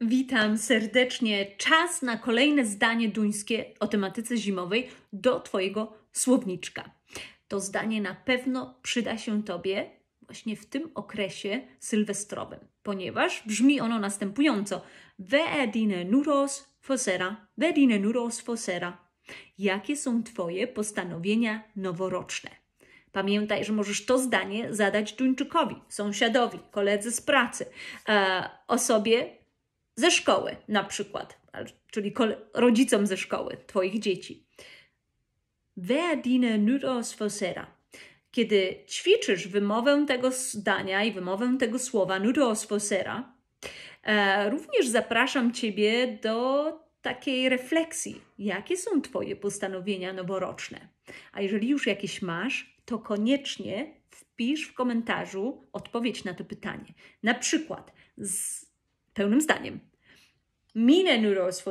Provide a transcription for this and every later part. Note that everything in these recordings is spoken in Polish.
Witam serdecznie. Czas na kolejne zdanie duńskie o tematyce zimowej do Twojego słowniczka. To zdanie na pewno przyda się Tobie właśnie w tym okresie sylwestrowym, ponieważ brzmi ono następująco: Veedine nuros fosera, veedine nuros fosera. Jakie są Twoje postanowienia noworoczne? Pamiętaj, że możesz to zdanie zadać Duńczykowi, sąsiadowi, koledze z pracy, e, osobie, ze szkoły na przykład, czyli rodzicom ze szkoły Twoich dzieci. Wer nudos vocera? Kiedy ćwiczysz wymowę tego zdania i wymowę tego słowa nudos vocera, e, również zapraszam Ciebie do takiej refleksji. Jakie są Twoje postanowienia noworoczne? A jeżeli już jakieś masz, to koniecznie wpisz w komentarzu odpowiedź na to pytanie. Na przykład z pełnym zdaniem. Mine nuros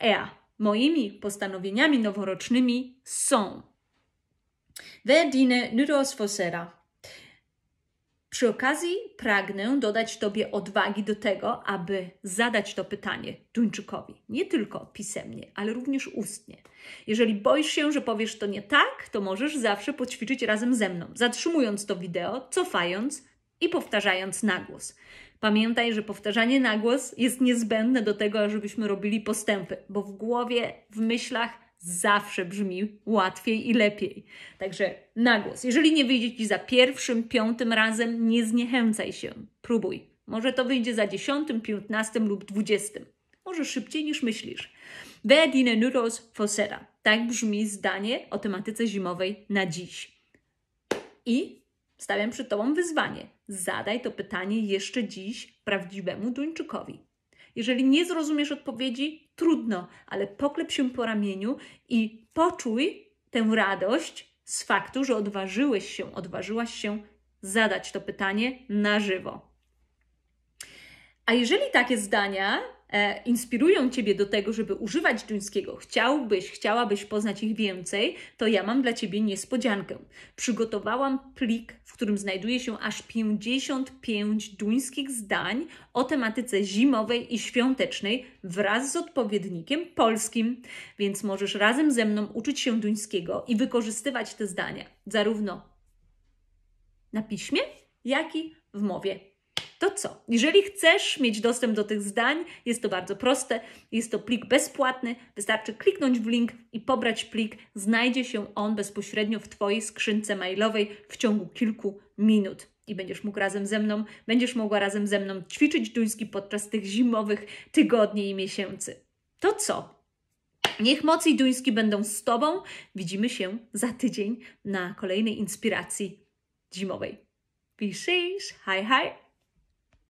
ea. Moimi postanowieniami noworocznymi są. we dine nuros Przy okazji pragnę dodać Tobie odwagi do tego, aby zadać to pytanie Duńczykowi. Nie tylko pisemnie, ale również ustnie. Jeżeli boisz się, że powiesz to nie tak, to możesz zawsze poćwiczyć razem ze mną, zatrzymując to wideo, cofając i powtarzając na głos. Pamiętaj, że powtarzanie na głos jest niezbędne do tego, żebyśmy robili postępy, bo w głowie, w myślach zawsze brzmi łatwiej i lepiej. Także na głos. Jeżeli nie wyjdzie Ci za pierwszym, piątym razem, nie zniechęcaj się. Próbuj. Może to wyjdzie za dziesiątym, piętnastym lub dwudziestym. Może szybciej niż myślisz. Wer dine nuros fosera. Tak brzmi zdanie o tematyce zimowej na dziś. I Stawiam przed Tobą wyzwanie. Zadaj to pytanie jeszcze dziś prawdziwemu Duńczykowi. Jeżeli nie zrozumiesz odpowiedzi, trudno, ale poklep się po ramieniu i poczuj tę radość z faktu, że odważyłeś się, odważyłaś się zadać to pytanie na żywo. A jeżeli takie zdania E, inspirują Ciebie do tego, żeby używać duńskiego, chciałbyś, chciałabyś poznać ich więcej, to ja mam dla Ciebie niespodziankę. Przygotowałam plik, w którym znajduje się aż 55 duńskich zdań o tematyce zimowej i świątecznej wraz z odpowiednikiem polskim, więc możesz razem ze mną uczyć się duńskiego i wykorzystywać te zdania zarówno na piśmie, jak i w mowie to co? Jeżeli chcesz mieć dostęp do tych zdań, jest to bardzo proste. Jest to plik bezpłatny. Wystarczy kliknąć w link i pobrać plik. Znajdzie się on bezpośrednio w Twojej skrzynce mailowej w ciągu kilku minut i będziesz mógł razem ze mną, będziesz mogła razem ze mną ćwiczyć duński podczas tych zimowych tygodni i miesięcy. To co? Niech moc i duński będą z Tobą. Widzimy się za tydzień na kolejnej inspiracji zimowej. Wiszysz, hi haj!